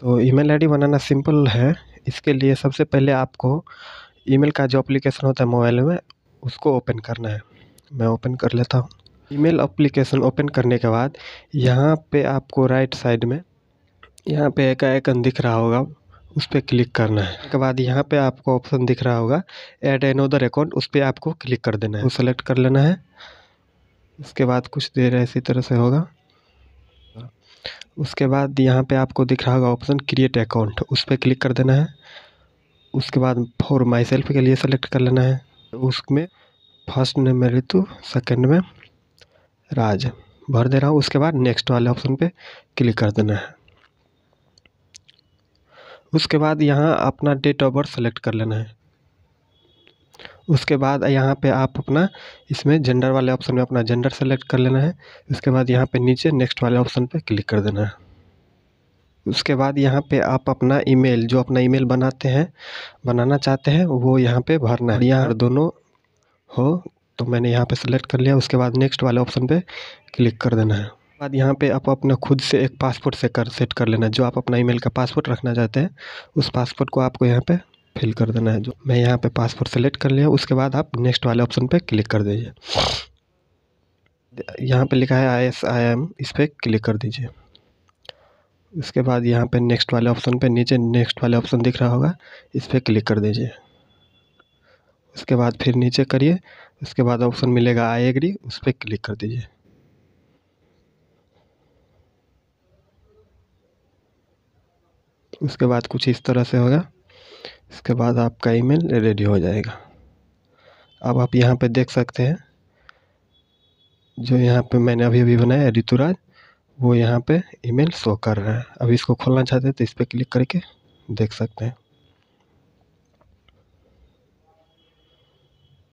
तो email ID बनाना simple है इसके लिए सबसे पहले आपको ईमेल का जो एप्लीकेशन होता है मोबाइल में उसको ओपन करना है मैं ओपन कर लेता हूँ ईमेल एप्लीकेशन ओपन करने के बाद यहाँ पे आपको राइट साइड में यहाँ पे एक आइकन दिख रहा होगा उस पर क्लिक करना है उसके बाद यहाँ पे आपको ऑप्शन दिख रहा होगा एड एन ओदर अकाउंट उस पर आपको क्लिक कर देना है वो सेलेक्ट कर लेना है उसके बाद कुछ देर इसी तरह से होगा उसके बाद यहाँ पर आपको दिख रहा होगा ऑप्शन क्रिएट अकाउंट उस पर क्लिक कर देना है उसके बाद फॉर माई सेल्फ के लिए सेलेक्ट कर लेना है उसमें फर्स्ट में मैं ऋतु सेकेंड में राज भर दे रहा हूँ उसके बाद नेक्स्ट वाले ऑप्शन पे क्लिक कर देना है उसके बाद यहाँ अपना डेट ऑफ बर्थ सेलेक्ट कर लेना है उसके बाद यहाँ पे आप अपना इसमें जेंडर वाले ऑप्शन में अपना जेंडर सेलेक्ट कर लेना है उसके बाद यहाँ पे नीचे नेक्स्ट वाले ऑप्शन पे क्लिक कर देना है उसके बाद यहाँ पे आप अपना ईमेल जो अपना ईमेल बनाते हैं बनाना चाहते हैं वो यहाँ पे भरना है यहाँ दोनों हो तो मैंने यहाँ पे सिलेक्ट कर लिया उसके बाद नेक्स्ट वाले ऑप्शन पे क्लिक कर देना है बाद यहाँ पे आप अपना खुद से एक पासपोर्ट से कर सेट कर लेना जो आप अपना ईमेल का पासपोर्ट रखना चाहते हैं उस पासपोर्ट को आपको यहाँ पे फिल कर देना है जो मैं यहाँ पे पासपोर्ट सेलेक्ट कर लिया उसके बाद आप नेक्स्ट वाले ऑप्शन पे क्लिक कर दीजिए यहाँ पे लिखा है आई एस आई एम इस पर क्लिक कर दीजिए उसके बाद यहाँ पे नेक्स्ट वाले ऑप्शन पे नीचे नेक्स्ट वाले ऑप्शन दिख रहा होगा इस पर क्लिक कर दीजिए उसके बाद फिर नीचे करिए उसके बाद ऑप्शन मिलेगा आई एग्री उस पर क्लिक कर दीजिए उसके बाद कुछ इस तरह से होगा इसके बाद आपका ईमेल रेडी हो जाएगा अब आप यहाँ पे देख सकते हैं जो यहाँ पे मैंने अभी अभी बनाया ऋतुराज वो यहाँ पे ईमेल शो कर रहा है अब इसको खोलना चाहते हैं तो इस पर क्लिक करके देख सकते हैं